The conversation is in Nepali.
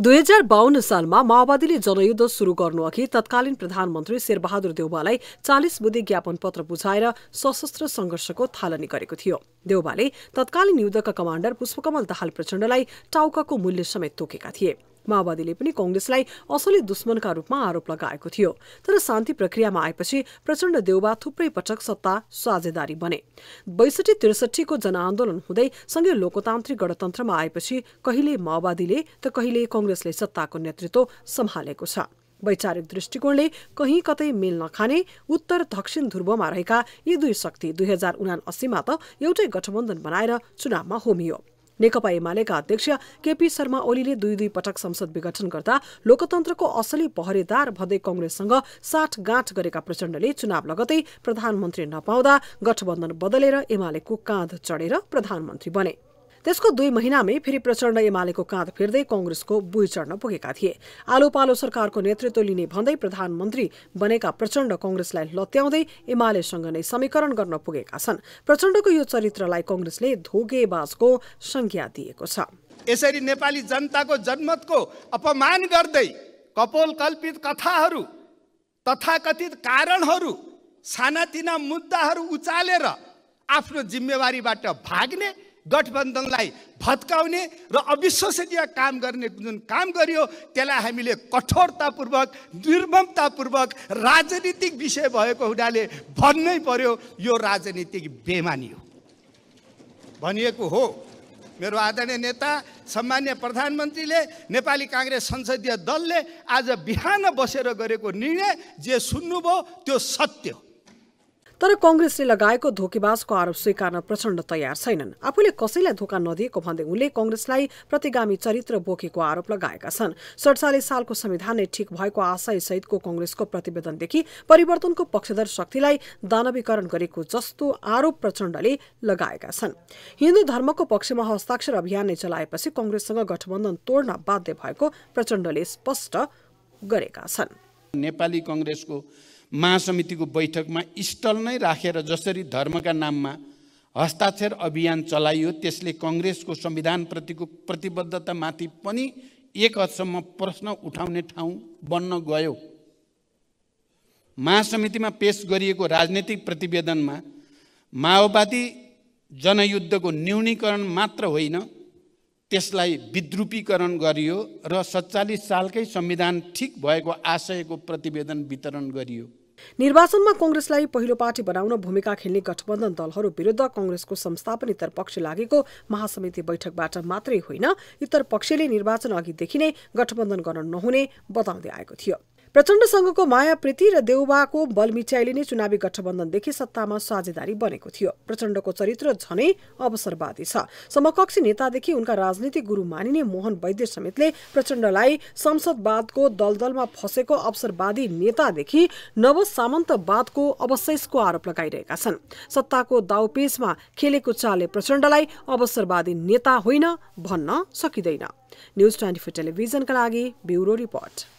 दुई हजार बाहन्न सालमा माओवादीले जनयुद्ध सुरु गर्नुअघि तत्कालीन प्रधानमन्त्री शेरबहादुर देउबालाई चालिस बुधे ज्ञापन पत्र बुझाएर सशस्त्र संघर्षको थालनी गरेको थियो देउबाले तत्कालीन युद्धका कमाण्डर पुष्पकमल दाहाल प्रचण्डलाई टाउकाको मूल्य समेत तोकेका थिए माओवादीले पनि कङ्ग्रेसलाई असली दुश्मनका रूपमा आरोप लगाएको थियो तर शान्ति प्रक्रियामा आएपछि प्रचण्ड देउबा थुप्रै पटक सत्ता साझेदारी बने बैसठी त्रिसठीको जनआन्दोलन हुँदै सँगै लोकतान्त्रिक गणतन्त्रमा आएपछि कहिले माओवादीले त कहिले कङ्ग्रेसले सत्ताको नेतृत्व सम्हालेको छ वैचारिक दृष्टिकोणले कहीँ कतै मेल नखाने उत्तर दक्षिण ध्रुवमा रहेका यी दुई शक्ति दुई हजार उना अस्सीमा त एउटै गठबन्धन बनाएर चुनावमा होमियो नेकपा एमालेका अध्यक्ष केपी शर्मा ओलीले दुई दुई पटक संसद विघटन गर्दा लोकतन्त्रको असली पहरेदार भन्दै कंग्रेससँग साठगाँठ गरेका प्रचण्डले चुनाव लगतै प्रधानमन्त्री नपाउँदा गठबन्धन बदलेर एमालेको काँध चढेर प्रधानमन्त्री बने त्यसको दुई महिनामै फेरि प्रचण्ड एमालेको काँध फेर्दै कंग्रेसको बुई चढ्न पुगेका थिए आलो पालो सरकारको नेतृत्व लिने भन्दै प्रधानमन्त्री बनेका प्रचण्ड कंग्रेसलाई लत्याउँदै एमालेसँग नै समीकरण गर्न पुगेका छन् प्रचण्डको यो चरित्रलाई कंग्रेसले धोगेबाजको संज्ञा दिएको छ यसरी नेपाली जनताको जनमतको अपमान गर्दै कपोल कल्पित कथाहरू तथाकथित कारणहरू सानातिना मुद्दाहरू उचालेर आफ्नो जिम्मेवारीबाट भाग्ने गठबन्धनलाई भत्काउने र अविश्वसनीय काम गर्ने जुन काम गर्यो त्यसलाई हामीले कठोरतापूर्वक निर्ममतापूर्वक राजनीतिक विषय भएको हुनाले भन्नै पर्यो यो राजनीतिक बेमानी हो भनिएको हो मेरो आदरणीय नेता सामान्य प्रधानमन्त्रीले नेपाली काङ्ग्रेस संसदीय दलले आज बिहान बसेर गरेको निर्णय जे सुन्नुभयो त्यो सत्य हो तर कङ्ग्रेसले लगाएको धोकेबाजको आरोप स्वीकार्न प्रचण्ड तयार छैनन् आफूले कसैलाई धोका नदिएको भन्दै उनले कङ्ग्रेसलाई प्रतिगामी चरित्र बोकेको आरोप लगाएका छन् सडचालिस सालको संविधान नै ठिक भएको आशयसहितको कङ्ग्रेसको प्रतिवेदनदेखि परिवर्तनको पक्षधर शक्तिलाई दानवीकरण गरेको जस्तो आरोप प्रचण्डले लगाएका छन् हिन्दू धर्मको पक्षमा हस्ताक्षर अभियान नै चलाएपछि कङ्ग्रेससँग गठबन्धन तोड्न बाध्य भएको प्रचण्डले स्पष्ट गरेका छन् नेपाली कङ्ग्रेसको महासमितिको बैठकमा स्टल नै राखेर जसरी धर्मका नाममा हस्ताक्षर अभियान चलाइयो त्यसले कङ्ग्रेसको संविधानप्रतिको प्रतिबद्धतामाथि पनि एक हदसम्म प्रश्न उठाउने ठाउँ बन्न गयो महासमितिमा पेस गरिएको राजनैतिक प्रतिवेदनमा माओवादी जनयुद्धको न्यूनीकरण मात्र होइन त्यसलाई विद्रुपीकरण गरियो र सत्तालिस सालकै संविधान ठिक भएको आशयको प्रतिवेदन वितरण गरियो निर्वाचनमा कङ्ग्रेसलाई पहिलो पार्टी बनाउन भूमिका खेल्ने गठबन्धन दलहरू विरुद्ध कङ्ग्रेसको संस्थापन इतर पक्ष लागेको महासमिति बैठकबाट मात्रै होइन इतर पक्षले निर्वाचन अघिदेखि नै गठबन्धन गर्न नहुने बताउँदै आएको थियो प्रचण्डसँगको माया प्रीति र देउबाको बलमिच्याइले नै चुनावी गठबन्धनदेखि सत्तामा साझेदारी बनेको थियो प्रचण्डको चरित्र झनै अवसरवादी छ समकक्षी नेतादेखि उनका राजनीतिक गुरु मानिने मोहन वैद्य समेतले प्रचण्डलाई संसदवादको दलदलमा फसेको अवसरवादी नेतादेखि नवसामन्तवादको अवशेषको आरोप लगाइरहेका छन् सत्ताको दाउपेचमा खेलेको चालले प्रचण्डलाई अवसरवादी नेता होइन भन्न सकिँदैन न्युज ट्वेन्टी फोर टेलिभिजनका लागि ब्युरो रिपोर्ट